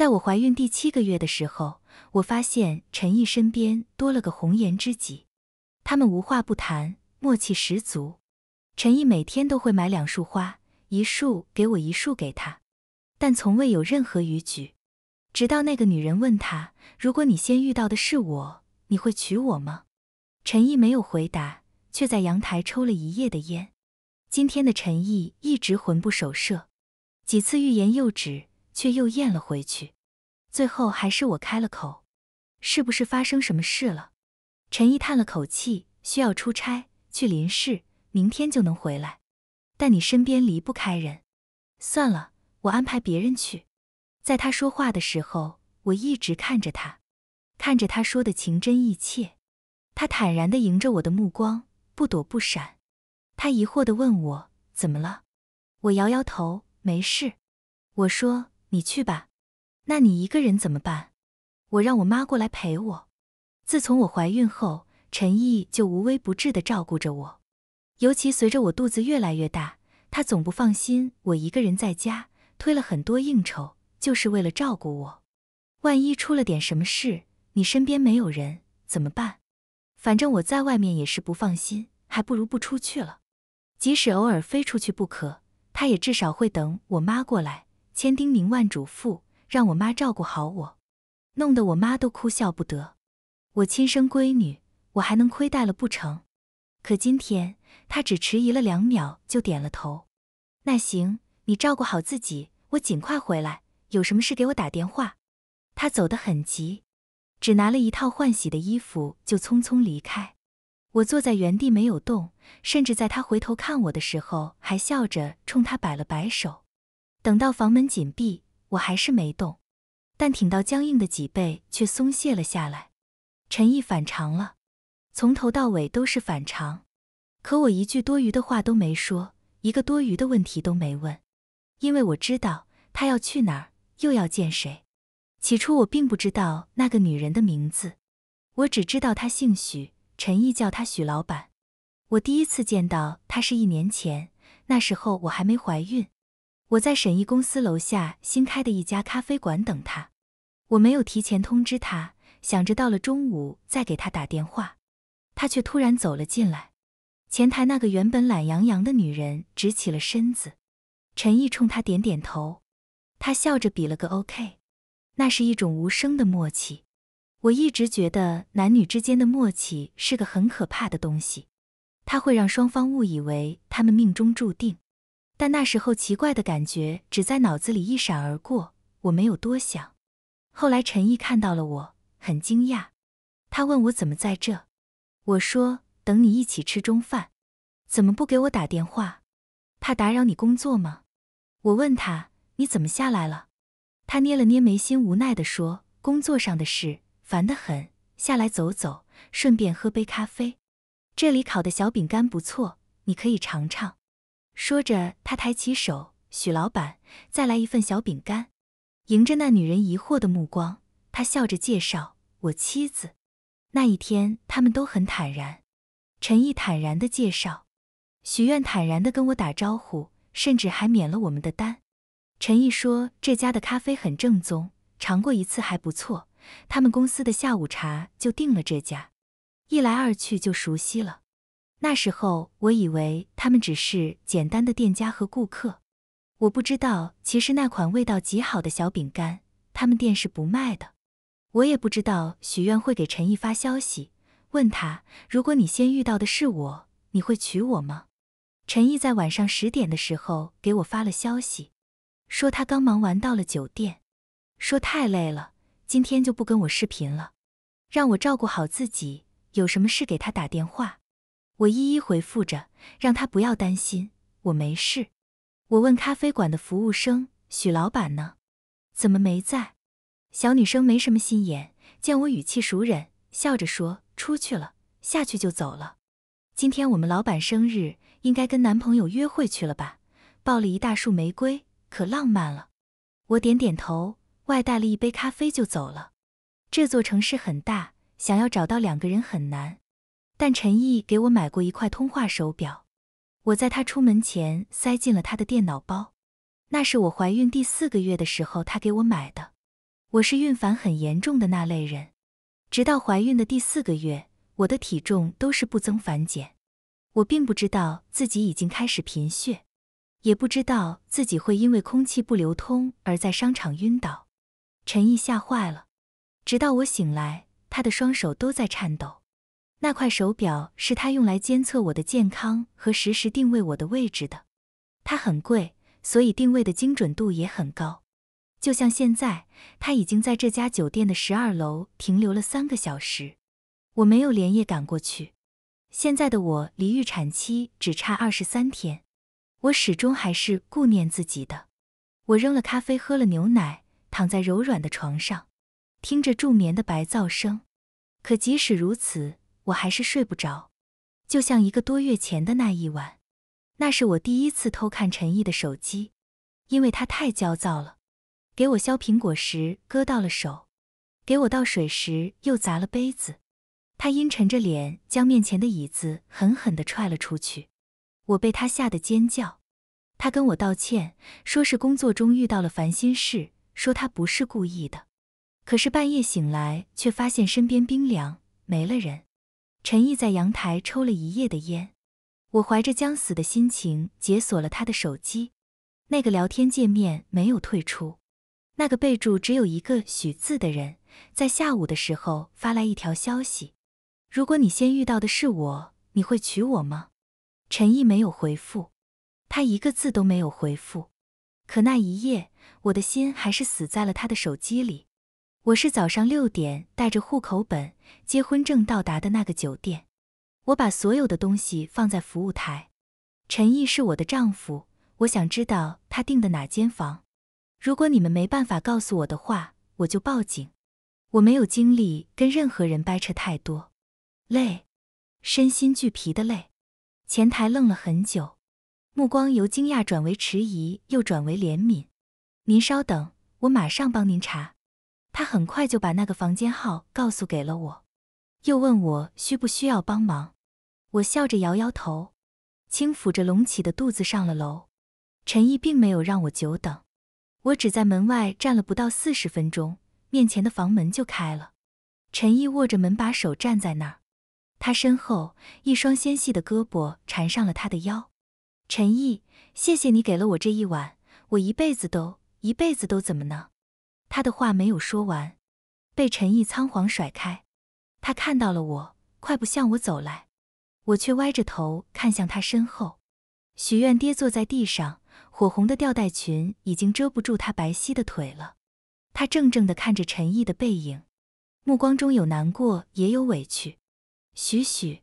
在我怀孕第七个月的时候，我发现陈毅身边多了个红颜知己，他们无话不谈，默契十足。陈毅每天都会买两束花，一束给我，一束给他，但从未有任何逾矩。直到那个女人问他：“如果你先遇到的是我，你会娶我吗？”陈毅没有回答，却在阳台抽了一夜的烟。今天的陈毅一直魂不守舍，几次欲言又止。却又咽了回去，最后还是我开了口：“是不是发生什么事了？”陈毅叹了口气：“需要出差去林氏，明天就能回来，但你身边离不开人。算了，我安排别人去。”在他说话的时候，我一直看着他，看着他说的情真意切。他坦然的迎着我的目光，不躲不闪。他疑惑的问我：“怎么了？”我摇摇头：“没事。”我说。你去吧，那你一个人怎么办？我让我妈过来陪我。自从我怀孕后，陈毅就无微不至的照顾着我。尤其随着我肚子越来越大，他总不放心我一个人在家，推了很多应酬，就是为了照顾我。万一出了点什么事，你身边没有人怎么办？反正我在外面也是不放心，还不如不出去了。即使偶尔飞出去不可，他也至少会等我妈过来。千叮咛万嘱咐，让我妈照顾好我，弄得我妈都哭笑不得。我亲生闺女，我还能亏待了不成？可今天她只迟疑了两秒就点了头。那行，你照顾好自己，我尽快回来。有什么事给我打电话。她走得很急，只拿了一套换洗的衣服就匆匆离开。我坐在原地没有动，甚至在她回头看我的时候，还笑着冲她摆了摆手。等到房门紧闭，我还是没动，但挺到僵硬的脊背却松懈了下来。陈毅反常了，从头到尾都是反常，可我一句多余的话都没说，一个多余的问题都没问，因为我知道他要去哪儿，又要见谁。起初我并不知道那个女人的名字，我只知道她姓许，陈毅叫她许老板。我第一次见到她是一年前，那时候我还没怀孕。我在沈毅公司楼下新开的一家咖啡馆等他，我没有提前通知他，想着到了中午再给他打电话，他却突然走了进来。前台那个原本懒洋洋的女人直起了身子，陈毅冲他点点头，他笑着比了个 OK，那是一种无声的默契。我一直觉得男女之间的默契是个很可怕的东西，它会让双方误以为他们命中注定。但那时候奇怪的感觉只在脑子里一闪而过，我没有多想。后来陈毅看到了我，很惊讶，他问我怎么在这，我说等你一起吃中饭，怎么不给我打电话，怕打扰你工作吗？我问他你怎么下来了，他捏了捏眉心，无奈地说工作上的事烦得很，下来走走，顺便喝杯咖啡。这里烤的小饼干不错，你可以尝尝。说着，他抬起手，许老板，再来一份小饼干。迎着那女人疑惑的目光，他笑着介绍：“我妻子。”那一天，他们都很坦然。陈毅坦然地介绍，许愿坦然地跟我打招呼，甚至还免了我们的单。陈毅说：“这家的咖啡很正宗，尝过一次还不错。他们公司的下午茶就订了这家，一来二去就熟悉了。”那时候我以为他们只是简单的店家和顾客，我不知道其实那款味道极好的小饼干他们店是不卖的。我也不知道许愿会给陈毅发消息，问他如果你先遇到的是我，你会娶我吗？陈毅在晚上十点的时候给我发了消息，说他刚忙完到了酒店，说太累了，今天就不跟我视频了，让我照顾好自己，有什么事给他打电话。我一一回复着，让他不要担心，我没事。我问咖啡馆的服务生：“许老板呢？怎么没在？”小女生没什么心眼，见我语气熟忍，笑着说：“出去了，下去就走了。今天我们老板生日，应该跟男朋友约会去了吧？抱了一大束玫瑰，可浪漫了。”我点点头，外带了一杯咖啡就走了。这座城市很大，想要找到两个人很难。但陈毅给我买过一块通话手表，我在他出门前塞进了他的电脑包。那是我怀孕第四个月的时候，他给我买的。我是孕反很严重的那类人，直到怀孕的第四个月，我的体重都是不增反减。我并不知道自己已经开始贫血，也不知道自己会因为空气不流通而在商场晕倒。陈毅吓坏了，直到我醒来，他的双手都在颤抖。那块手表是他用来监测我的健康和实时定位我的位置的，它很贵，所以定位的精准度也很高。就像现在，他已经在这家酒店的十二楼停留了三个小时。我没有连夜赶过去。现在的我离预产期只差二十三天，我始终还是顾念自己的。我扔了咖啡，喝了牛奶，躺在柔软的床上，听着助眠的白噪声。可即使如此，我还是睡不着，就像一个多月前的那一晚，那是我第一次偷看陈毅的手机，因为他太焦躁了，给我削苹果时割到了手，给我倒水时又砸了杯子，他阴沉着脸将面前的椅子狠狠地踹了出去，我被他吓得尖叫，他跟我道歉，说是工作中遇到了烦心事，说他不是故意的，可是半夜醒来却发现身边冰凉，没了人。陈毅在阳台抽了一夜的烟，我怀着将死的心情解锁了他的手机，那个聊天界面没有退出，那个备注只有一个“许”字的人，在下午的时候发来一条消息：“如果你先遇到的是我，你会娶我吗？”陈毅没有回复，他一个字都没有回复，可那一夜，我的心还是死在了他的手机里。我是早上六点带着户口本、结婚证到达的那个酒店。我把所有的东西放在服务台。陈毅是我的丈夫，我想知道他订的哪间房。如果你们没办法告诉我的话，我就报警。我没有精力跟任何人掰扯太多，累，身心俱疲的累。前台愣了很久，目光由惊讶转为迟疑，又转为怜悯。您稍等，我马上帮您查。他很快就把那个房间号告诉给了我，又问我需不需要帮忙。我笑着摇摇头，轻抚着隆起的肚子上了楼。陈毅并没有让我久等，我只在门外站了不到四十分钟，面前的房门就开了。陈毅握着门把手站在那儿，他身后一双纤细的胳膊缠上了他的腰。陈毅，谢谢你给了我这一晚，我一辈子都一辈子都怎么呢？他的话没有说完，被陈毅仓皇甩开。他看到了我，快步向我走来。我却歪着头看向他身后，许愿跌坐在地上，火红的吊带裙已经遮不住他白皙的腿了。他怔怔的看着陈毅的背影，目光中有难过，也有委屈。许许，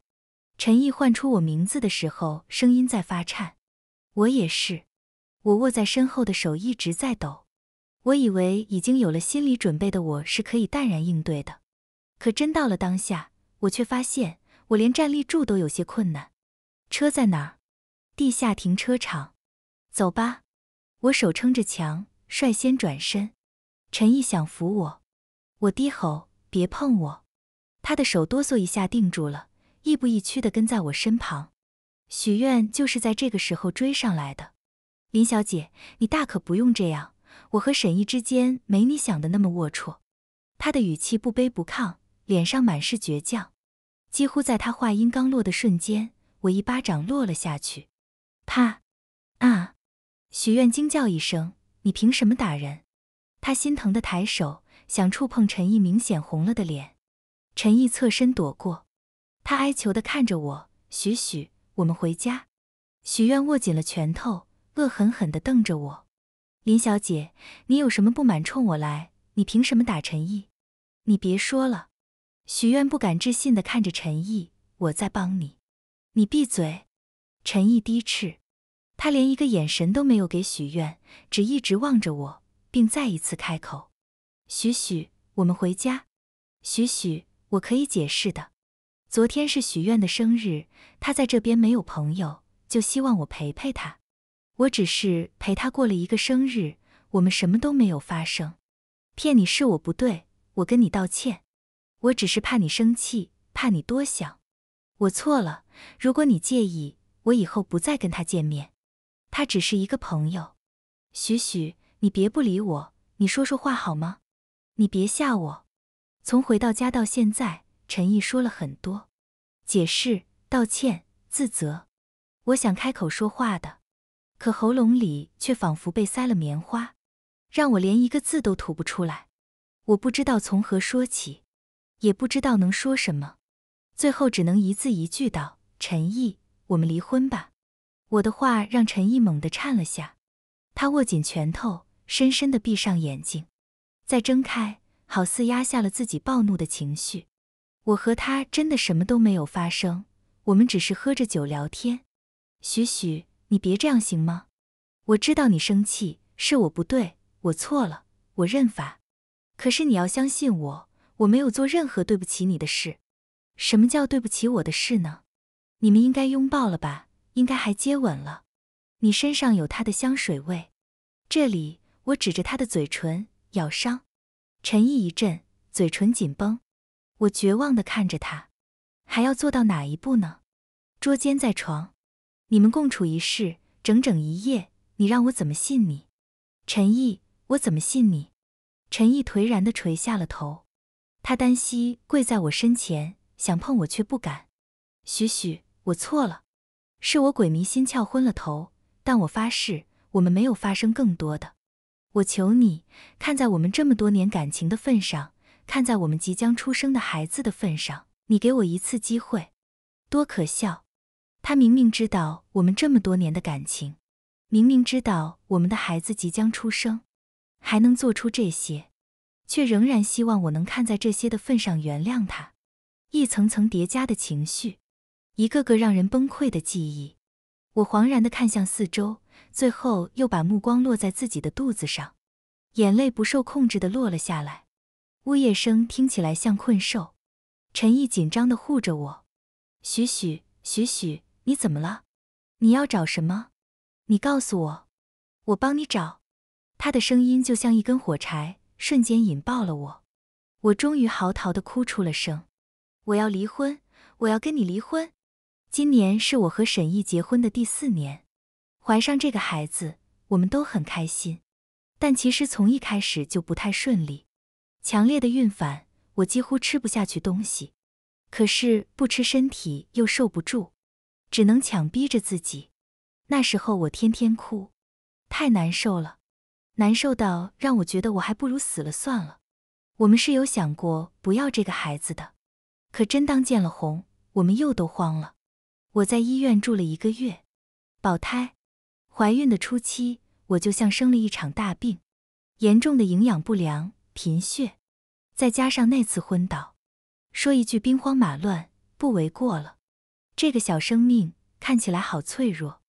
陈毅唤出我名字的时候，声音在发颤。我也是，我握在身后的手一直在抖。我以为已经有了心理准备的我是可以淡然应对的，可真到了当下，我却发现我连站立住都有些困难。车在哪儿？地下停车场。走吧。我手撑着墙，率先转身。陈毅想扶我，我低吼：“别碰我。”他的手哆嗦一下，定住了，亦步亦趋地跟在我身旁。许愿就是在这个时候追上来的。林小姐，你大可不用这样。我和沈毅之间没你想的那么龌龊，他的语气不卑不亢，脸上满是倔强。几乎在他话音刚落的瞬间，我一巴掌落了下去。啪！啊！许愿惊叫一声：“你凭什么打人？”他心疼的抬手想触碰陈毅明显红了的脸，陈毅侧身躲过。他哀求的看着我：“许许，我们回家。”许愿握紧了拳头，恶狠狠地瞪着我。林小姐，你有什么不满冲我来？你凭什么打陈毅？你别说了！许愿不敢置信地看着陈毅，我在帮你，你闭嘴！陈毅低斥，他连一个眼神都没有给许愿，只一直望着我，并再一次开口：“许许，我们回家。许许，我可以解释的。昨天是许愿的生日，他在这边没有朋友，就希望我陪陪他。”我只是陪他过了一个生日，我们什么都没有发生，骗你是我不对，我跟你道歉。我只是怕你生气，怕你多想，我错了。如果你介意，我以后不再跟他见面。他只是一个朋友，许许，你别不理我，你说说话好吗？你别吓我。从回到家到现在，陈毅说了很多，解释、道歉、自责。我想开口说话的。可喉咙里却仿佛被塞了棉花，让我连一个字都吐不出来。我不知道从何说起，也不知道能说什么，最后只能一字一句道：“陈毅，我们离婚吧。”我的话让陈毅猛地颤了下，他握紧拳头，深深地闭上眼睛，再睁开，好似压下了自己暴怒的情绪。我和他真的什么都没有发生，我们只是喝着酒聊天。许许。你别这样行吗？我知道你生气，是我不对，我错了，我认罚。可是你要相信我，我没有做任何对不起你的事。什么叫对不起我的事呢？你们应该拥抱了吧？应该还接吻了？你身上有他的香水味。这里，我指着他的嘴唇，咬伤。陈毅一震，嘴唇紧绷。我绝望地看着他，还要做到哪一步呢？捉奸在床。你们共处一室整整一夜，你让我怎么信你？陈毅，我怎么信你？陈毅颓然地垂下了头，他单膝跪在我身前，想碰我却不敢。许许，我错了，是我鬼迷心窍昏了头，但我发誓，我们没有发生更多的。我求你，看在我们这么多年感情的份上，看在我们即将出生的孩子的份上，你给我一次机会。多可笑！他明明知道我们这么多年的感情，明明知道我们的孩子即将出生，还能做出这些，却仍然希望我能看在这些的份上原谅他。一层层叠加的情绪，一个个让人崩溃的记忆，我惶然的看向四周，最后又把目光落在自己的肚子上，眼泪不受控制的落了下来。呜咽声听起来像困兽。陈毅紧张的护着我，许许许许。你怎么了？你要找什么？你告诉我，我帮你找。他的声音就像一根火柴，瞬间引爆了我。我终于嚎啕的哭出了声。我要离婚，我要跟你离婚。今年是我和沈毅结婚的第四年，怀上这个孩子，我们都很开心。但其实从一开始就不太顺利，强烈的孕反，我几乎吃不下去东西。可是不吃，身体又受不住。只能强逼着自己。那时候我天天哭，太难受了，难受到让我觉得我还不如死了算了。我们是有想过不要这个孩子的，可真当见了红，我们又都慌了。我在医院住了一个月保胎，怀孕的初期我就像生了一场大病，严重的营养不良、贫血，再加上那次昏倒，说一句兵荒马乱不为过了。这个小生命看起来好脆弱，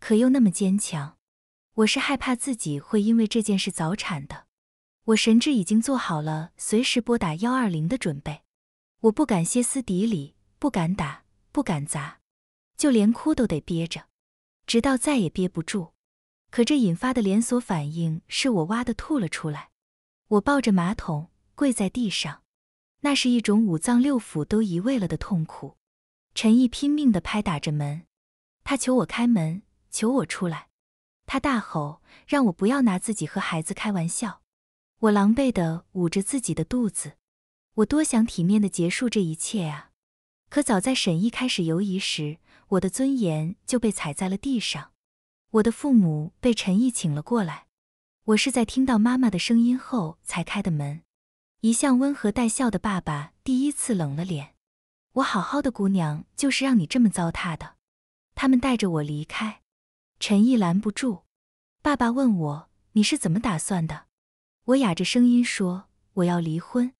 可又那么坚强。我是害怕自己会因为这件事早产的。我神志已经做好了随时拨打幺二零的准备。我不敢歇斯底里，不敢打，不敢砸，就连哭都得憋着，直到再也憋不住。可这引发的连锁反应是我哇的吐了出来。我抱着马桶跪在地上，那是一种五脏六腑都移位了的痛苦。陈毅拼命地拍打着门，他求我开门，求我出来，他大吼，让我不要拿自己和孩子开玩笑。我狼狈地捂着自己的肚子，我多想体面地结束这一切啊！可早在沈毅开始犹疑时，我的尊严就被踩在了地上。我的父母被陈毅请了过来，我是在听到妈妈的声音后才开的门。一向温和带笑的爸爸第一次冷了脸。我好好的姑娘，就是让你这么糟蹋的。他们带着我离开，陈毅拦不住。爸爸问我你是怎么打算的，我哑着声音说我要离婚。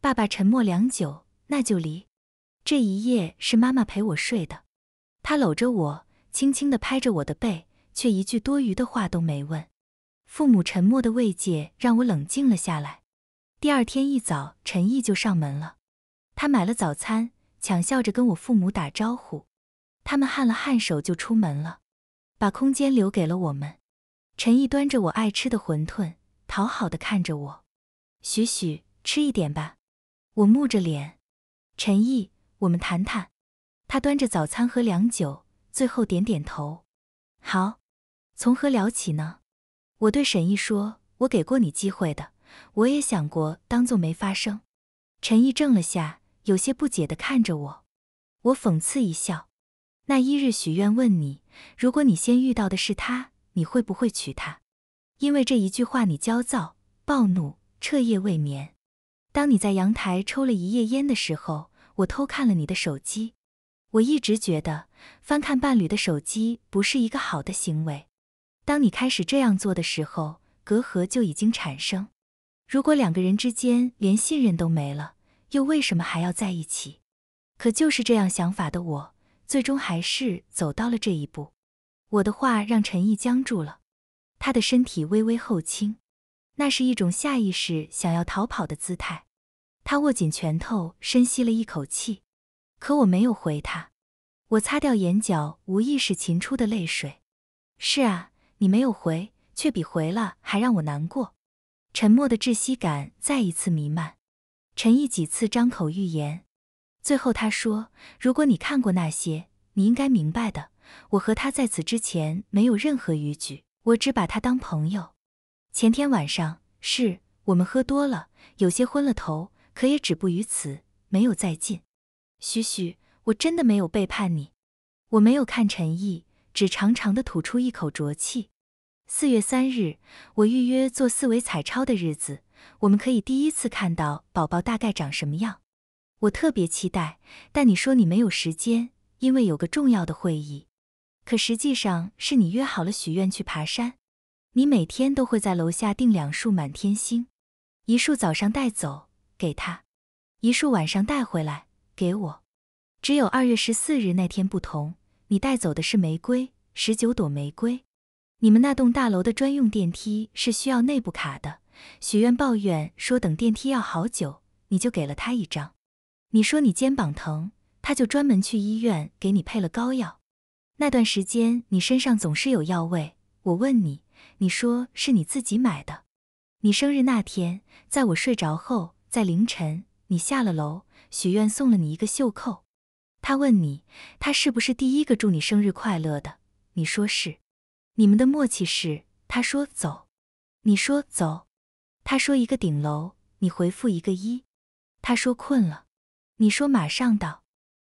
爸爸沉默良久，那就离。这一夜是妈妈陪我睡的，她搂着我，轻轻的拍着我的背，却一句多余的话都没问。父母沉默的慰藉让我冷静了下来。第二天一早，陈毅就上门了，他买了早餐。强笑着跟我父母打招呼，他们汗了汗手就出门了，把空间留给了我们。陈毅端着我爱吃的馄饨，讨好的看着我：“许许，吃一点吧。”我木着脸。陈毅，我们谈谈。他端着早餐和凉酒，最后点点头：“好，从何聊起呢？”我对沈毅说：“我给过你机会的，我也想过当做没发生。”陈毅怔了下。有些不解的看着我，我讽刺一笑。那一日许愿问你，如果你先遇到的是他，你会不会娶她？因为这一句话你焦躁、暴怒、彻夜未眠。当你在阳台抽了一夜烟的时候，我偷看了你的手机。我一直觉得翻看伴侣的手机不是一个好的行为。当你开始这样做的时候，隔阂就已经产生。如果两个人之间连信任都没了，又为什么还要在一起？可就是这样想法的我，最终还是走到了这一步。我的话让陈毅僵住了，他的身体微微后倾，那是一种下意识想要逃跑的姿态。他握紧拳头，深吸了一口气。可我没有回他，我擦掉眼角无意识噙出的泪水。是啊，你没有回，却比回了还让我难过。沉默的窒息感再一次弥漫。陈毅几次张口欲言，最后他说：“如果你看过那些，你应该明白的。我和他在此之前没有任何逾矩，我只把他当朋友。前天晚上是我们喝多了，有些昏了头，可也止步于此，没有再进。许许，我真的没有背叛你，我没有看陈毅，只长长的吐出一口浊气。四月三日，我预约做四维彩超的日子。”我们可以第一次看到宝宝大概长什么样，我特别期待。但你说你没有时间，因为有个重要的会议。可实际上是你约好了许愿去爬山。你每天都会在楼下订两束满天星，一束早上带走给他，一束晚上带回来给我。只有二月十四日那天不同，你带走的是玫瑰，十九朵玫瑰。你们那栋大楼的专用电梯是需要内部卡的。许愿抱怨说等电梯要好久，你就给了他一张。你说你肩膀疼，他就专门去医院给你配了膏药。那段时间你身上总是有药味，我问你，你说是你自己买的。你生日那天，在我睡着后，在凌晨，你下了楼，许愿送了你一个袖扣。他问你，他是不是第一个祝你生日快乐的？你说是。你们的默契是，他说走，你说走。他说一个顶楼，你回复一个一。他说困了，你说马上到。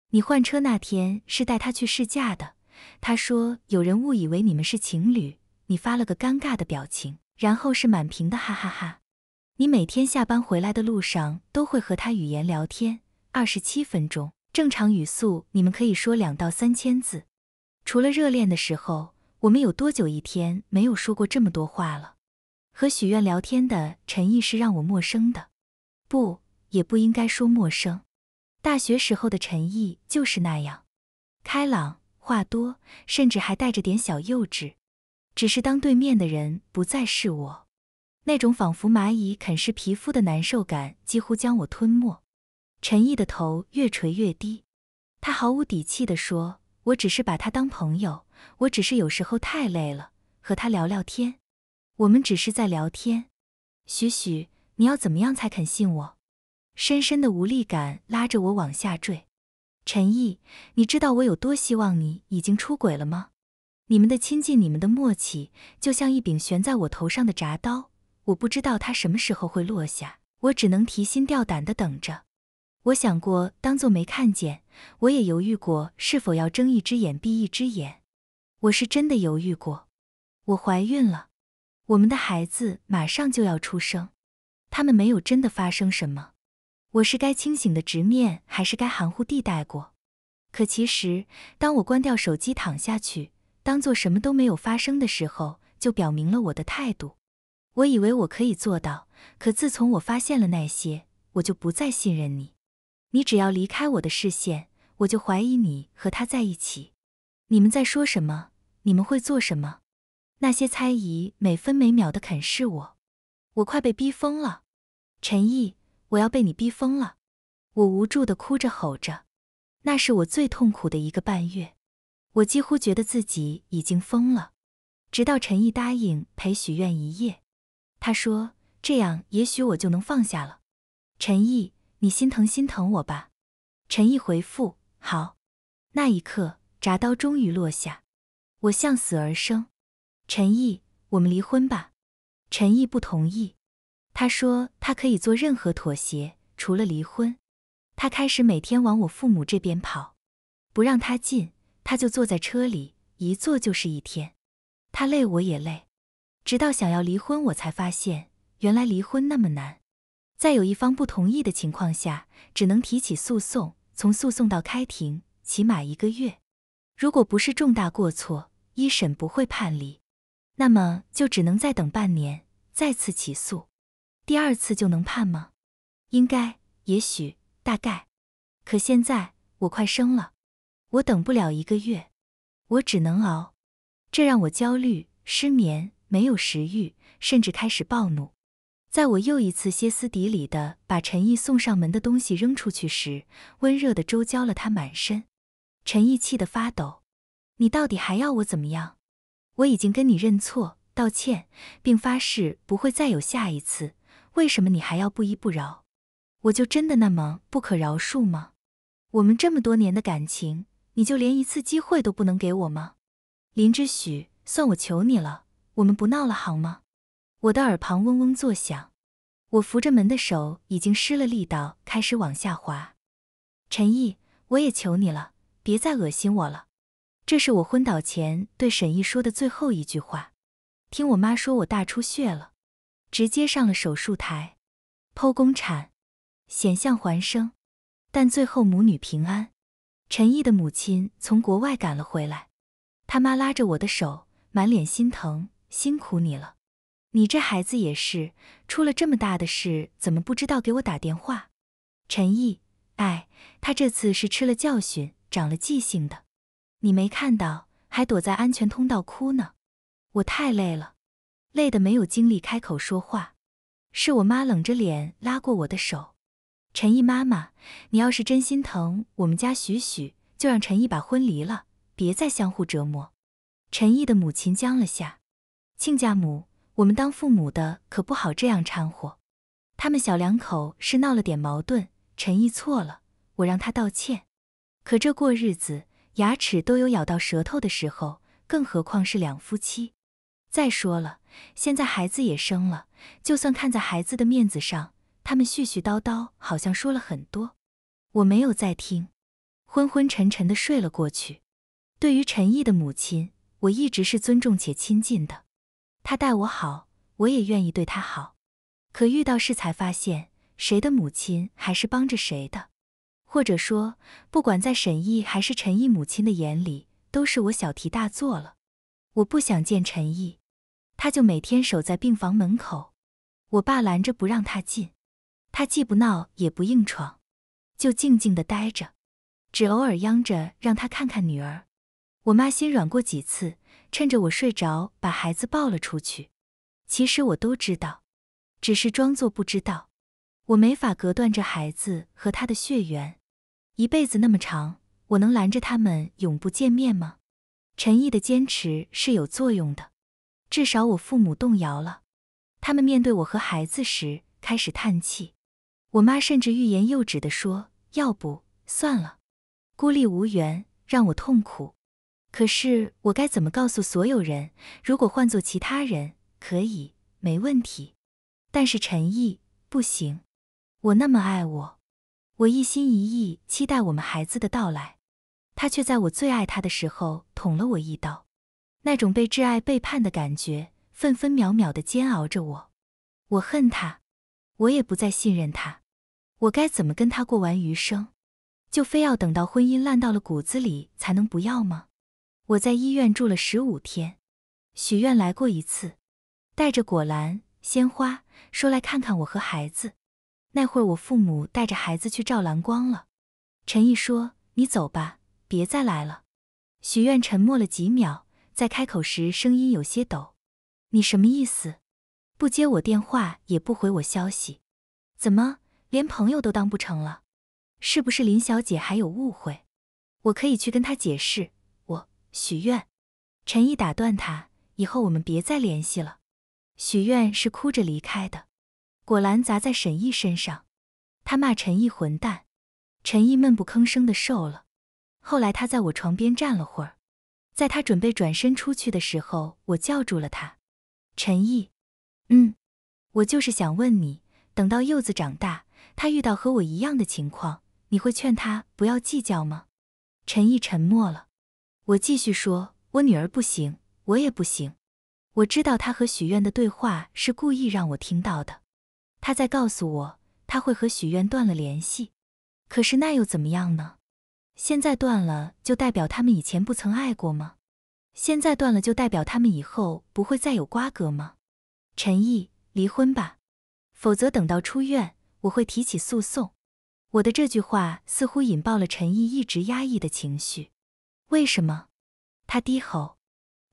你换车那天是带他去试驾的。他说有人误以为你们是情侣，你发了个尴尬的表情，然后是满屏的哈哈哈。你每天下班回来的路上都会和他语言聊天，二十七分钟，正常语速你们可以说两到三千字。除了热恋的时候，我们有多久一天没有说过这么多话了？和许愿聊天的陈毅是让我陌生的，不，也不应该说陌生。大学时候的陈毅就是那样，开朗，话多，甚至还带着点小幼稚。只是当对面的人不再是我，那种仿佛蚂蚁啃噬皮肤的难受感几乎将我吞没。陈毅的头越垂越低，他毫无底气地说：“我只是把他当朋友，我只是有时候太累了，和他聊聊天。”我们只是在聊天，许许，你要怎么样才肯信我？深深的无力感拉着我往下坠。陈毅，你知道我有多希望你已经出轨了吗？你们的亲近，你们的默契，就像一柄悬在我头上的铡刀，我不知道它什么时候会落下，我只能提心吊胆的等着。我想过当做没看见，我也犹豫过是否要睁一只眼闭一只眼，我是真的犹豫过。我怀孕了。我们的孩子马上就要出生，他们没有真的发生什么。我是该清醒的直面，还是该含糊地带过？可其实，当我关掉手机躺下去，当做什么都没有发生的时候，就表明了我的态度。我以为我可以做到，可自从我发现了那些，我就不再信任你。你只要离开我的视线，我就怀疑你和他在一起。你们在说什么？你们会做什么？那些猜疑每分每秒的啃噬我，我快被逼疯了。陈毅，我要被你逼疯了！我无助地哭着吼着，那是我最痛苦的一个半月，我几乎觉得自己已经疯了。直到陈毅答应陪许愿一夜，他说这样也许我就能放下了。陈毅，你心疼心疼我吧。陈毅回复：好。那一刻，铡刀终于落下，我向死而生。陈毅，我们离婚吧。陈毅不同意，他说他可以做任何妥协，除了离婚。他开始每天往我父母这边跑，不让他进，他就坐在车里，一坐就是一天。他累，我也累。直到想要离婚，我才发现原来离婚那么难。在有一方不同意的情况下，只能提起诉讼。从诉讼到开庭，起码一个月。如果不是重大过错，一审不会判离。那么就只能再等半年，再次起诉，第二次就能判吗？应该，也许，大概。可现在我快生了，我等不了一个月，我只能熬。这让我焦虑、失眠、没有食欲，甚至开始暴怒。在我又一次歇斯底里地把陈毅送上门的东西扔出去时，温热的粥浇了他满身。陈毅气得发抖：“你到底还要我怎么样？”我已经跟你认错、道歉，并发誓不会再有下一次，为什么你还要不依不饶？我就真的那么不可饶恕吗？我们这么多年的感情，你就连一次机会都不能给我吗？林之许，算我求你了，我们不闹了好吗？我的耳旁嗡嗡作响，我扶着门的手已经失了力道，开始往下滑。陈毅，我也求你了，别再恶心我了。这是我昏倒前对沈毅说的最后一句话。听我妈说，我大出血了，直接上了手术台，剖宫产，险象环生，但最后母女平安。陈毅的母亲从国外赶了回来，他妈拉着我的手，满脸心疼，辛苦你了，你这孩子也是，出了这么大的事，怎么不知道给我打电话？陈毅，哎，他这次是吃了教训，长了记性的。你没看到，还躲在安全通道哭呢？我太累了，累得没有精力开口说话。是我妈冷着脸拉过我的手。陈毅妈妈，你要是真心疼我们家许许，就让陈毅把婚离了，别再相互折磨。陈毅的母亲僵了下，亲家母，我们当父母的可不好这样掺和。他们小两口是闹了点矛盾，陈毅错了，我让他道歉。可这过日子。牙齿都有咬到舌头的时候，更何况是两夫妻。再说了，现在孩子也生了，就算看在孩子的面子上，他们絮絮叨叨，好像说了很多，我没有再听，昏昏沉沉的睡了过去。对于陈毅的母亲，我一直是尊重且亲近的，他待我好，我也愿意对他好。可遇到事才发现，谁的母亲还是帮着谁的。或者说，不管在沈毅还是陈毅母亲的眼里，都是我小题大做了。我不想见陈毅，他就每天守在病房门口。我爸拦着不让他进，他既不闹也不硬闯，就静静的待着，只偶尔央着让他看看女儿。我妈心软过几次，趁着我睡着把孩子抱了出去。其实我都知道，只是装作不知道。我没法隔断这孩子和他的血缘。一辈子那么长，我能拦着他们永不见面吗？陈毅的坚持是有作用的，至少我父母动摇了。他们面对我和孩子时开始叹气，我妈甚至欲言又止地说：“要不算了。”孤立无援让我痛苦，可是我该怎么告诉所有人？如果换做其他人，可以，没问题。但是陈毅不行，我那么爱我。我一心一意期待我们孩子的到来，他却在我最爱他的时候捅了我一刀。那种被挚爱背叛的感觉，分分秒秒的煎熬着我。我恨他，我也不再信任他。我该怎么跟他过完余生？就非要等到婚姻烂到了骨子里才能不要吗？我在医院住了十五天，许愿来过一次，带着果篮、鲜花，说来看看我和孩子。那会儿我父母带着孩子去照蓝光了，陈毅说：“你走吧，别再来了。”许愿沉默了几秒，在开口时声音有些抖：“你什么意思？不接我电话，也不回我消息，怎么连朋友都当不成了？是不是林小姐还有误会？我可以去跟她解释。”我许愿，陈毅打断他：“以后我们别再联系了。”许愿是哭着离开的。果然砸在沈毅身上，他骂陈毅混蛋，陈毅闷不吭声的受了。后来他在我床边站了会儿，在他准备转身出去的时候，我叫住了他。陈毅，嗯，我就是想问你，等到柚子长大，他遇到和我一样的情况，你会劝他不要计较吗？陈毅沉默了。我继续说，我女儿不行，我也不行。我知道他和许愿的对话是故意让我听到的。他在告诉我，他会和许愿断了联系。可是那又怎么样呢？现在断了，就代表他们以前不曾爱过吗？现在断了，就代表他们以后不会再有瓜葛吗？陈毅，离婚吧，否则等到出院，我会提起诉讼。我的这句话似乎引爆了陈毅一直压抑的情绪。为什么？他低吼。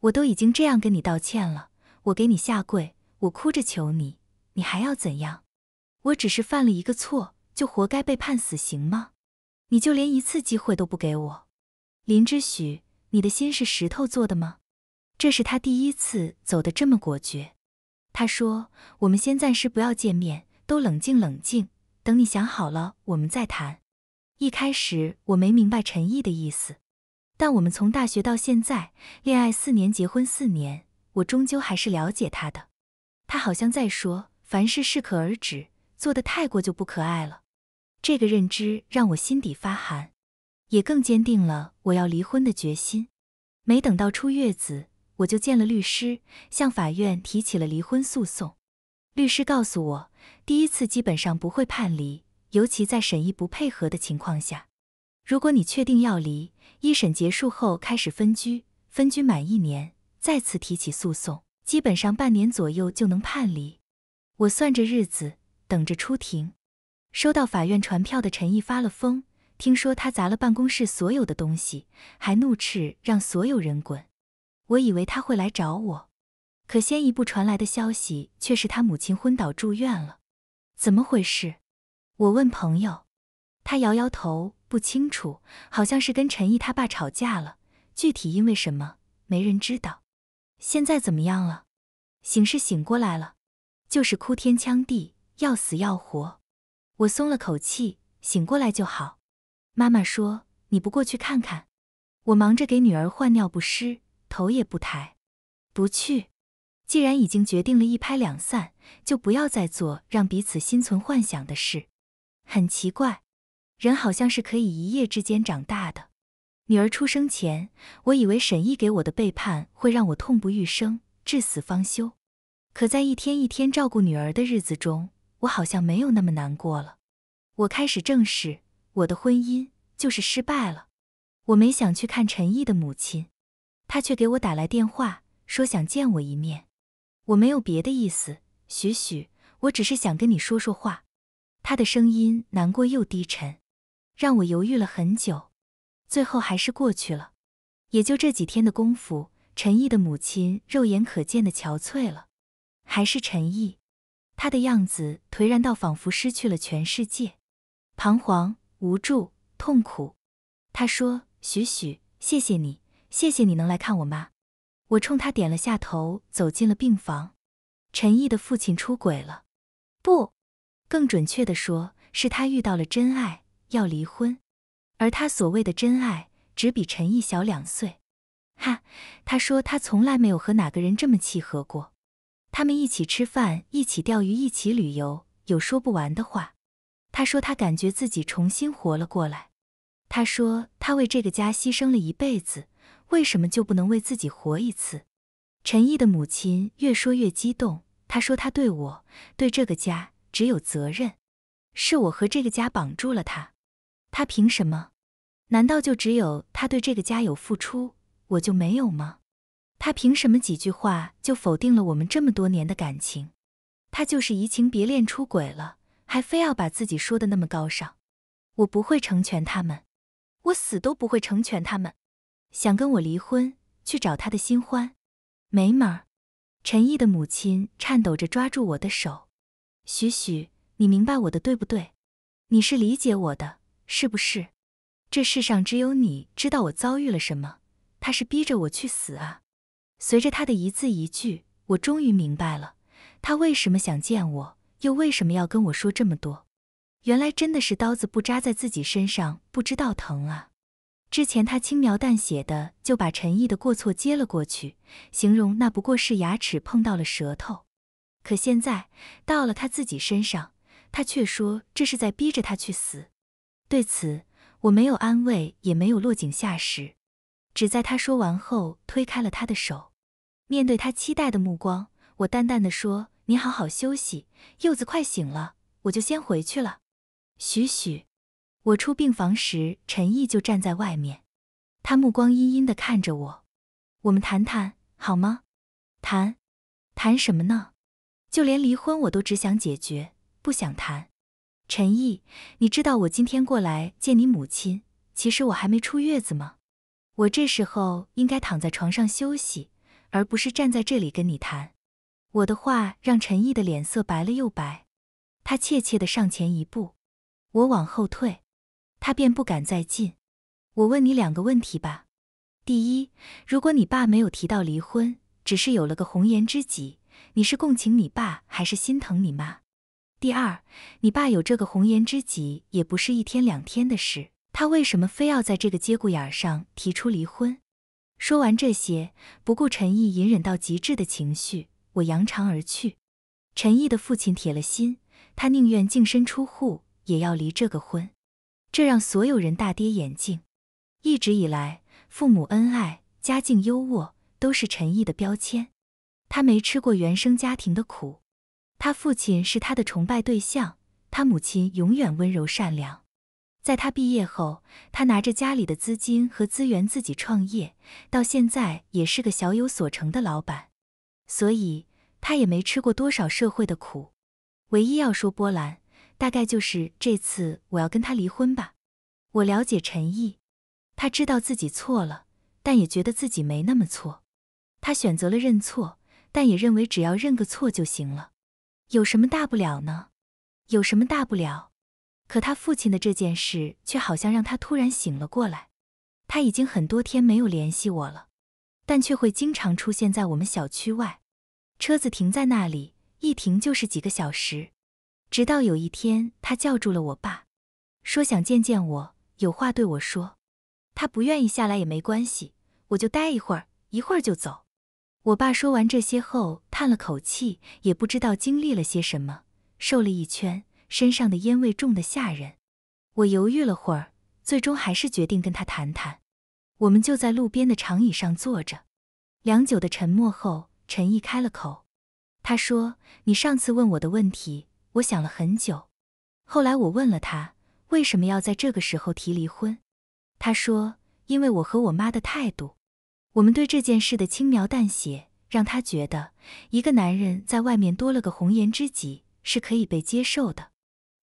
我都已经这样跟你道歉了，我给你下跪，我哭着求你。你还要怎样？我只是犯了一个错，就活该被判死刑吗？你就连一次机会都不给我？林之许，你的心是石头做的吗？这是他第一次走得这么果决。他说：“我们先暂时不要见面，都冷静冷静，等你想好了，我们再谈。”一开始我没明白陈毅的意思，但我们从大学到现在恋爱四年，结婚四年，我终究还是了解他的。他好像在说。凡事适可而止，做得太过就不可爱了。这个认知让我心底发寒，也更坚定了我要离婚的决心。没等到出月子，我就见了律师，向法院提起了离婚诉讼。律师告诉我，第一次基本上不会判离，尤其在审议不配合的情况下。如果你确定要离，一审结束后开始分居，分居满一年，再次提起诉讼，基本上半年左右就能判离。我算着日子等着出庭，收到法院传票的陈毅发了疯。听说他砸了办公室所有的东西，还怒斥让所有人滚。我以为他会来找我，可先一步传来的消息却是他母亲昏倒住院了。怎么回事？我问朋友，他摇摇头，不清楚，好像是跟陈毅他爸吵架了。具体因为什么，没人知道。现在怎么样了？醒是醒过来了。就是哭天抢地，要死要活。我松了口气，醒过来就好。妈妈说：“你不过去看看。”我忙着给女儿换尿不湿，头也不抬，不去。既然已经决定了，一拍两散，就不要再做让彼此心存幻想的事。很奇怪，人好像是可以一夜之间长大的。女儿出生前，我以为沈译给我的背叛会让我痛不欲生，至死方休。可在一天一天照顾女儿的日子中，我好像没有那么难过了。我开始正视我的婚姻，就是失败了。我没想去看陈毅的母亲，他却给我打来电话，说想见我一面。我没有别的意思，许许，我只是想跟你说说话。他的声音难过又低沉，让我犹豫了很久，最后还是过去了。也就这几天的功夫，陈毅的母亲肉眼可见的憔悴了。还是陈毅，他的样子颓然到仿佛失去了全世界，彷徨、无助、痛苦。他说：“许许，谢谢你，谢谢你能来看我妈。”我冲他点了下头，走进了病房。陈毅的父亲出轨了，不，更准确的说是他遇到了真爱，要离婚。而他所谓的真爱，只比陈毅小两岁。哈，他说他从来没有和哪个人这么契合过。他们一起吃饭，一起钓鱼，一起旅游，有说不完的话。他说他感觉自己重新活了过来。他说他为这个家牺牲了一辈子，为什么就不能为自己活一次？陈毅的母亲越说越激动。他说他对我、对这个家只有责任，是我和这个家绑住了他。他凭什么？难道就只有他对这个家有付出，我就没有吗？他凭什么几句话就否定了我们这么多年的感情？他就是移情别恋、出轨了，还非要把自己说的那么高尚。我不会成全他们，我死都不会成全他们。想跟我离婚，去找他的新欢。门儿，陈毅的母亲颤抖着抓住我的手，许许，你明白我的对不对？你是理解我的，是不是？这世上只有你知道我遭遇了什么。他是逼着我去死啊！随着他的一字一句，我终于明白了他为什么想见我，又为什么要跟我说这么多。原来真的是刀子不扎在自己身上不知道疼啊！之前他轻描淡写的就把陈毅的过错接了过去，形容那不过是牙齿碰到了舌头。可现在到了他自己身上，他却说这是在逼着他去死。对此，我没有安慰，也没有落井下石。只在他说完后，推开了他的手。面对他期待的目光，我淡淡的说：“你好好休息，柚子快醒了，我就先回去了。”许许，我出病房时，陈毅就站在外面，他目光阴阴的看着我：“我们谈谈好吗？谈，谈什么呢？就连离婚，我都只想解决，不想谈。”陈毅，你知道我今天过来见你母亲，其实我还没出月子吗？我这时候应该躺在床上休息，而不是站在这里跟你谈。我的话让陈毅的脸色白了又白，他怯怯的上前一步，我往后退，他便不敢再进。我问你两个问题吧。第一，如果你爸没有提到离婚，只是有了个红颜知己，你是共情你爸还是心疼你妈？第二，你爸有这个红颜知己也不是一天两天的事。他为什么非要在这个节骨眼上提出离婚？说完这些，不顾陈毅隐忍到极致的情绪，我扬长而去。陈毅的父亲铁了心，他宁愿净身出户也要离这个婚，这让所有人大跌眼镜。一直以来，父母恩爱，家境优渥，都是陈毅的标签。他没吃过原生家庭的苦，他父亲是他的崇拜对象，他母亲永远温柔善良。在他毕业后，他拿着家里的资金和资源自己创业，到现在也是个小有所成的老板，所以他也没吃过多少社会的苦。唯一要说波澜，大概就是这次我要跟他离婚吧。我了解陈毅，他知道自己错了，但也觉得自己没那么错。他选择了认错，但也认为只要认个错就行了，有什么大不了呢？有什么大不了？可他父亲的这件事却好像让他突然醒了过来。他已经很多天没有联系我了，但却会经常出现在我们小区外，车子停在那里，一停就是几个小时。直到有一天，他叫住了我爸，说想见见我，有话对我说。他不愿意下来也没关系，我就待一会儿，一会儿就走。我爸说完这些后，叹了口气，也不知道经历了些什么，瘦了一圈。身上的烟味重的吓人，我犹豫了会儿，最终还是决定跟他谈谈。我们就在路边的长椅上坐着，良久的沉默后，陈毅开了口。他说：“你上次问我的问题，我想了很久。后来我问了他为什么要在这个时候提离婚，他说因为我和我妈的态度，我们对这件事的轻描淡写，让他觉得一个男人在外面多了个红颜知己是可以被接受的。”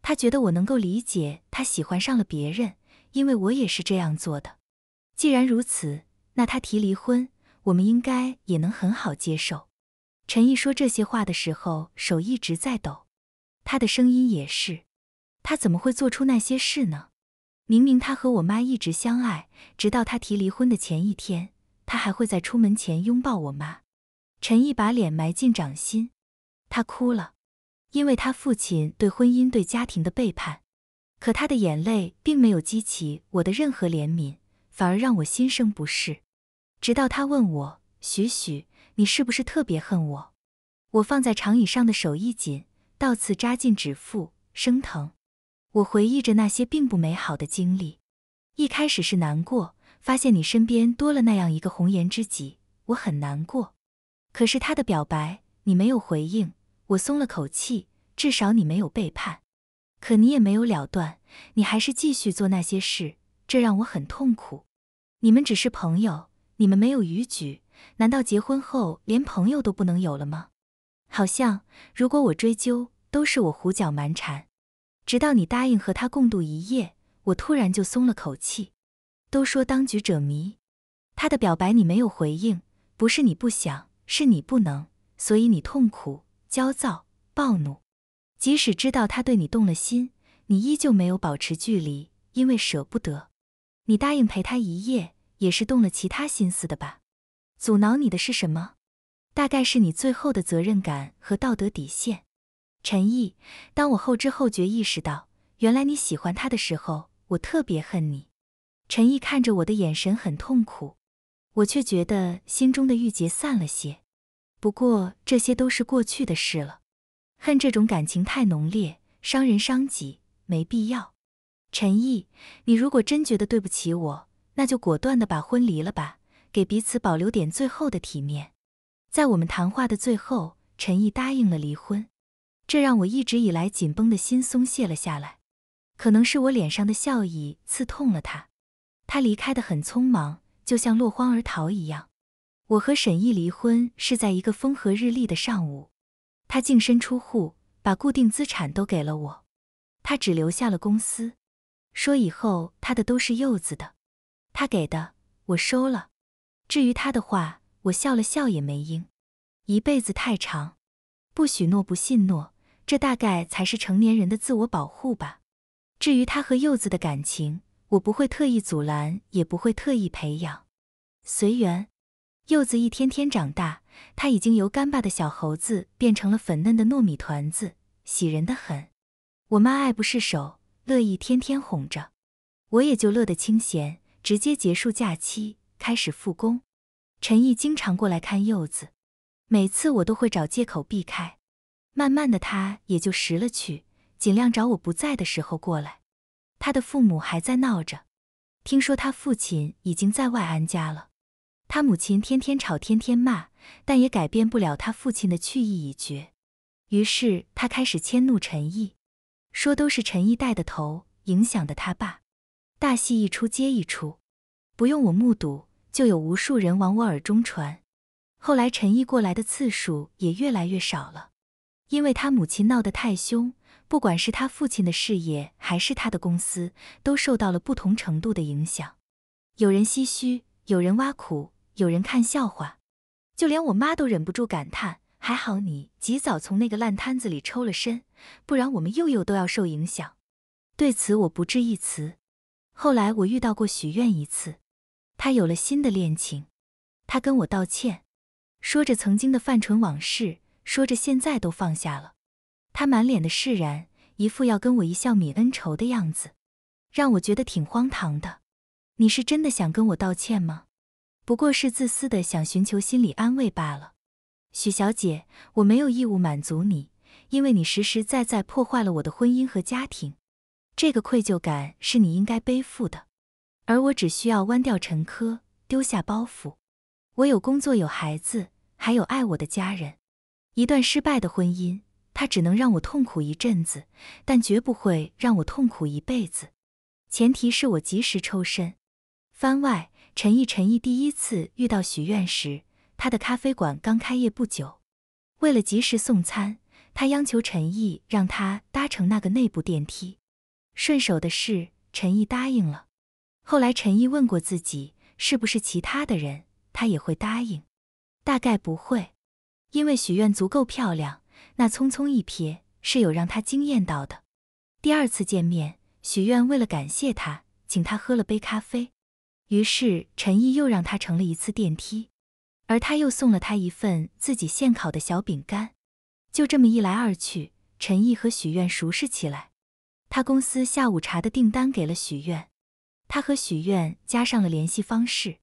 他觉得我能够理解他喜欢上了别人，因为我也是这样做的。既然如此，那他提离婚，我们应该也能很好接受。陈毅说这些话的时候，手一直在抖，他的声音也是。他怎么会做出那些事呢？明明他和我妈一直相爱，直到他提离婚的前一天，他还会在出门前拥抱我妈。陈毅把脸埋进掌心，他哭了。因为他父亲对婚姻、对家庭的背叛，可他的眼泪并没有激起我的任何怜悯，反而让我心生不适。直到他问我：“许许，你是不是特别恨我？”我放在长椅上的手一紧，倒刺扎进指腹，生疼。我回忆着那些并不美好的经历，一开始是难过，发现你身边多了那样一个红颜知己，我很难过。可是他的表白，你没有回应。我松了口气，至少你没有背叛，可你也没有了断，你还是继续做那些事，这让我很痛苦。你们只是朋友，你们没有逾矩，难道结婚后连朋友都不能有了吗？好像如果我追究，都是我胡搅蛮缠。直到你答应和他共度一夜，我突然就松了口气。都说当局者迷，他的表白你没有回应，不是你不想，是你不能，所以你痛苦。焦躁、暴怒，即使知道他对你动了心，你依旧没有保持距离，因为舍不得。你答应陪他一夜，也是动了其他心思的吧？阻挠你的是什么？大概是你最后的责任感和道德底线。陈毅，当我后知后觉意识到，原来你喜欢他的时候，我特别恨你。陈毅看着我的眼神很痛苦，我却觉得心中的郁结散了些。不过这些都是过去的事了，恨这种感情太浓烈，伤人伤己，没必要。陈毅，你如果真觉得对不起我，那就果断的把婚离了吧，给彼此保留点最后的体面。在我们谈话的最后，陈毅答应了离婚，这让我一直以来紧绷的心松懈了下来。可能是我脸上的笑意刺痛了他，他离开的很匆忙，就像落荒而逃一样。我和沈毅离婚是在一个风和日丽的上午，他净身出户，把固定资产都给了我，他只留下了公司，说以后他的都是柚子的，他给的我收了，至于他的话，我笑了笑也没应，一辈子太长，不许诺，不信诺，这大概才是成年人的自我保护吧。至于他和柚子的感情，我不会特意阻拦，也不会特意培养，随缘。柚子一天天长大，它已经由干巴的小猴子变成了粉嫩的糯米团子，喜人的很。我妈爱不释手，乐意天天哄着，我也就乐得清闲，直接结束假期，开始复工。陈毅经常过来看柚子，每次我都会找借口避开。慢慢的，他也就识了趣，尽量找我不在的时候过来。他的父母还在闹着，听说他父亲已经在外安家了。他母亲天天吵，天天骂，但也改变不了他父亲的去意已决。于是他开始迁怒陈毅，说都是陈毅带的头，影响的他爸。大戏一出接一出，不用我目睹，就有无数人往我耳中传。后来陈毅过来的次数也越来越少了，因为他母亲闹得太凶，不管是他父亲的事业，还是他的公司，都受到了不同程度的影响。有人唏嘘，有人挖苦。有人看笑话，就连我妈都忍不住感叹：“还好你及早从那个烂摊子里抽了身，不然我们幼幼都要受影响。”对此我不置一词。后来我遇到过许愿一次，他有了新的恋情，他跟我道歉，说着曾经的泛蠢往事，说着现在都放下了，他满脸的释然，一副要跟我一笑泯恩仇的样子，让我觉得挺荒唐的。你是真的想跟我道歉吗？不过是自私的想寻求心理安慰罢了，许小姐，我没有义务满足你，因为你实实在在破坏了我的婚姻和家庭，这个愧疚感是你应该背负的，而我只需要弯掉陈科，丢下包袱。我有工作，有孩子，还有爱我的家人。一段失败的婚姻，它只能让我痛苦一阵子，但绝不会让我痛苦一辈子，前提是我及时抽身。番外。陈毅，陈毅第一次遇到许愿时，他的咖啡馆刚开业不久。为了及时送餐，他央求陈毅让他搭乘那个内部电梯，顺手的事，陈毅答应了。后来，陈毅问过自己，是不是其他的人他也会答应？大概不会，因为许愿足够漂亮，那匆匆一瞥是有让他惊艳到的。第二次见面，许愿为了感谢他，请他喝了杯咖啡。于是陈毅又让他乘了一次电梯，而他又送了他一份自己现烤的小饼干。就这么一来二去，陈毅和许愿熟识起来。他公司下午茶的订单给了许愿，他和许愿加上了联系方式。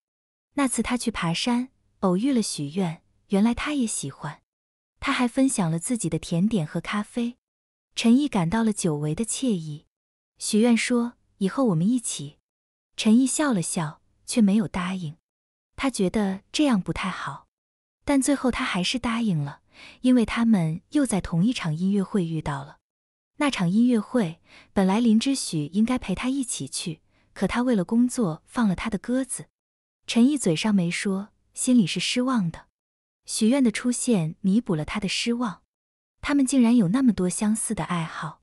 那次他去爬山，偶遇了许愿，原来他也喜欢。他还分享了自己的甜点和咖啡，陈毅感到了久违的惬意。许愿说：“以后我们一起。”陈毅笑了笑。却没有答应，他觉得这样不太好，但最后他还是答应了，因为他们又在同一场音乐会遇到了。那场音乐会本来林之许应该陪他一起去，可他为了工作放了他的鸽子。陈毅嘴上没说，心里是失望的。许愿的出现弥补了他的失望。他们竟然有那么多相似的爱好，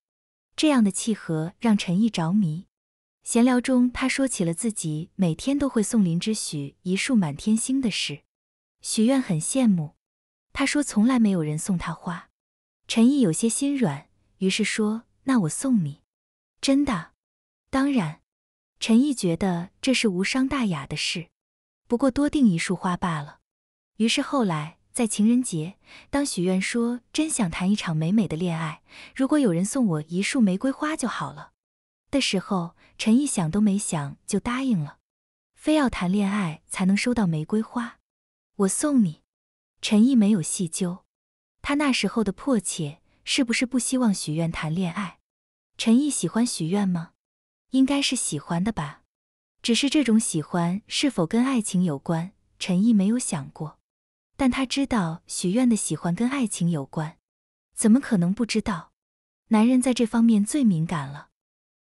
这样的契合让陈毅着迷。闲聊中，他说起了自己每天都会送林之许一束满天星的事，许愿很羡慕。他说从来没有人送他花。陈毅有些心软，于是说：“那我送你。”真的？当然。陈毅觉得这是无伤大雅的事，不过多订一束花罢了。于是后来在情人节，当许愿说“真想谈一场美美的恋爱，如果有人送我一束玫瑰花就好了”的时候。陈毅想都没想就答应了，非要谈恋爱才能收到玫瑰花，我送你。陈毅没有细究，他那时候的迫切是不是不希望许愿谈恋爱？陈毅喜欢许愿吗？应该是喜欢的吧，只是这种喜欢是否跟爱情有关，陈毅没有想过。但他知道许愿的喜欢跟爱情有关，怎么可能不知道？男人在这方面最敏感了。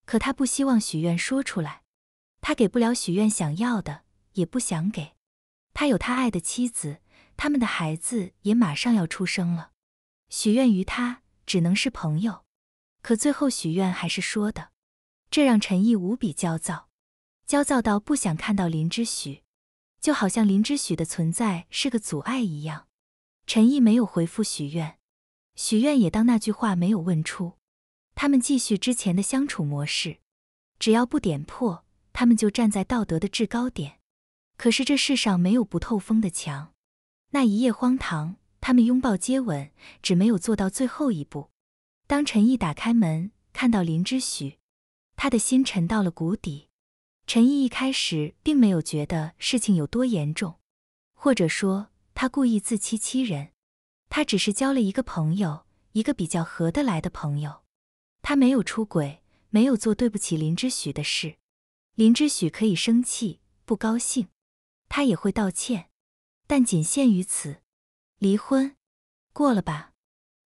可他不希望许愿说出来，他给不了许愿想要的，也不想给。他有他爱的妻子，他们的孩子也马上要出生了。许愿于他只能是朋友。可最后许愿还是说的，这让陈毅无比焦躁，焦躁到不想看到林之许，就好像林之许的存在是个阻碍一样。陈毅没有回复许愿，许愿也当那句话没有问出。他们继续之前的相处模式，只要不点破，他们就站在道德的制高点。可是这世上没有不透风的墙。那一夜荒唐，他们拥抱接吻，只没有做到最后一步。当陈毅打开门，看到林之许，他的心沉到了谷底。陈毅一开始并没有觉得事情有多严重，或者说他故意自欺欺人。他只是交了一个朋友，一个比较合得来的朋友。他没有出轨，没有做对不起林之许的事，林之许可以生气、不高兴，他也会道歉，但仅限于此。离婚，过了吧。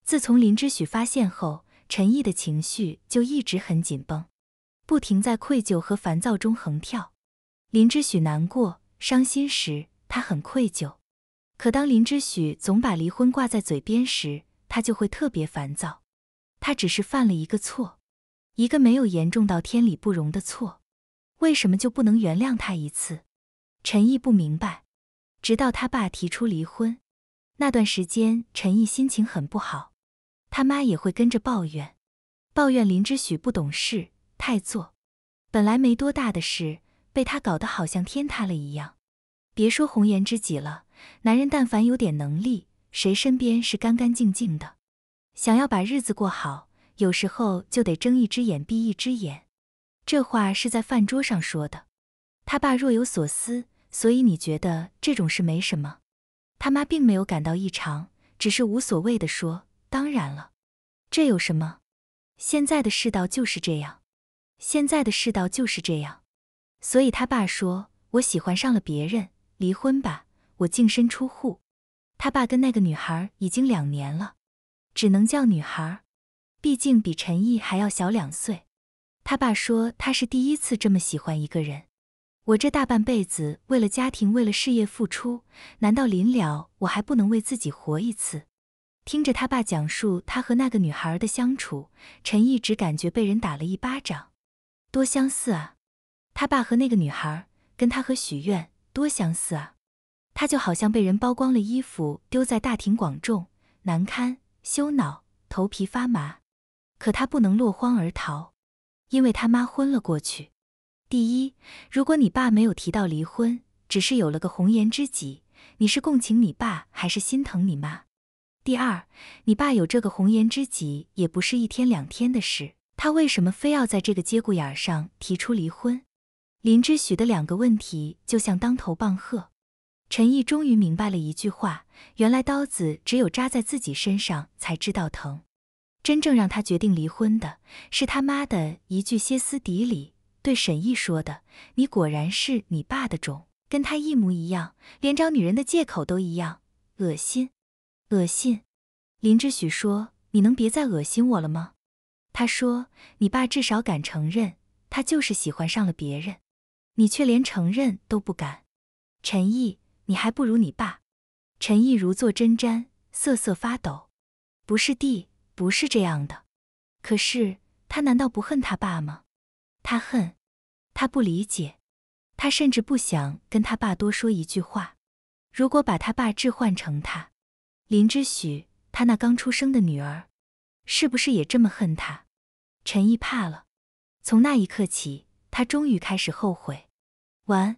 自从林之许发现后，陈毅的情绪就一直很紧绷，不停在愧疚和烦躁中横跳。林之许难过、伤心时，他很愧疚；可当林之许总把离婚挂在嘴边时，他就会特别烦躁。他只是犯了一个错，一个没有严重到天理不容的错，为什么就不能原谅他一次？陈毅不明白。直到他爸提出离婚，那段时间陈毅心情很不好，他妈也会跟着抱怨，抱怨林之许不懂事太作。本来没多大的事，被他搞得好像天塌了一样。别说红颜知己了，男人但凡有点能力，谁身边是干干净净的？想要把日子过好，有时候就得睁一只眼闭一只眼。这话是在饭桌上说的。他爸若有所思，所以你觉得这种事没什么？他妈并没有感到异常，只是无所谓的说：“当然了，这有什么？现在的世道就是这样，现在的世道就是这样。”所以他爸说：“我喜欢上了别人，离婚吧，我净身出户。”他爸跟那个女孩已经两年了。只能叫女孩，毕竟比陈毅还要小两岁。他爸说他是第一次这么喜欢一个人。我这大半辈子为了家庭，为了事业付出，难道临了我还不能为自己活一次？听着他爸讲述他和那个女孩的相处，陈毅只感觉被人打了一巴掌。多相似啊！他爸和那个女孩，跟他和许愿多相似啊！他就好像被人剥光了衣服，丢在大庭广众，难堪。羞恼，头皮发麻，可他不能落荒而逃，因为他妈昏了过去。第一，如果你爸没有提到离婚，只是有了个红颜知己，你是共情你爸还是心疼你妈？第二，你爸有这个红颜知己也不是一天两天的事，他为什么非要在这个节骨眼上提出离婚？林之许的两个问题就像当头棒喝。陈毅终于明白了一句话：原来刀子只有扎在自己身上才知道疼。真正让他决定离婚的是他妈的一句歇斯底里对沈毅说的：“你果然是你爸的种，跟他一模一样，连找女人的借口都一样，恶心，恶心。”林志许说：“你能别再恶心我了吗？”他说：“你爸至少敢承认，他就是喜欢上了别人，你却连承认都不敢。”陈毅。你还不如你爸，陈毅如坐针毡，瑟瑟发抖。不是弟，不是这样的。可是他难道不恨他爸吗？他恨，他不理解，他甚至不想跟他爸多说一句话。如果把他爸置换成他，林之许，他那刚出生的女儿，是不是也这么恨他？陈毅怕了。从那一刻起，他终于开始后悔。完。